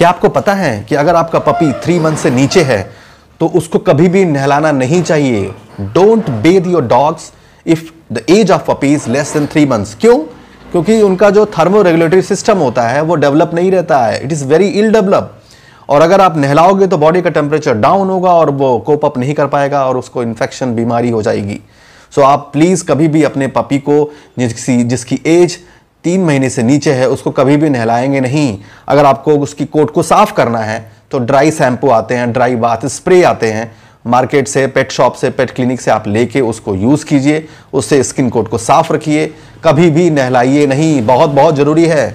क्या आपको पता है कि अगर आपका पपी थ्री मंथ से नीचे है तो उसको कभी भी नहलाना नहीं चाहिए don't bathe your dogs if the age of puppy is less than three months क्यों क्योंकि उनका जो थर्मो रेगुलेटरी सिस्टम होता है वो डेवलप नहीं रहता है it is very ill develop और अगर आप नहलाओगे तो बॉडी का टेम्परेचर डाउन होगा और वो कोप अप नहीं कर पाएगा और उसको इन्फेक्शन बीमारी हो जाएगी सो so, आप प्लीज़ कभी भी अपने पपी को जिसकी जिसकी एज तीन महीने से नीचे है उसको कभी भी नहलाएंगे नहीं अगर आपको उसकी कोट को साफ़ करना है तो ड्राई शैम्पू आते हैं ड्राई बाथ स्प्रे आते हैं मार्केट से पेट शॉप से पेट क्लिनिक से आप लेके उसको यूज़ कीजिए उससे स्किन कोट को साफ़ रखिए कभी भी नहलाइए नहीं बहुत बहुत ज़रूरी है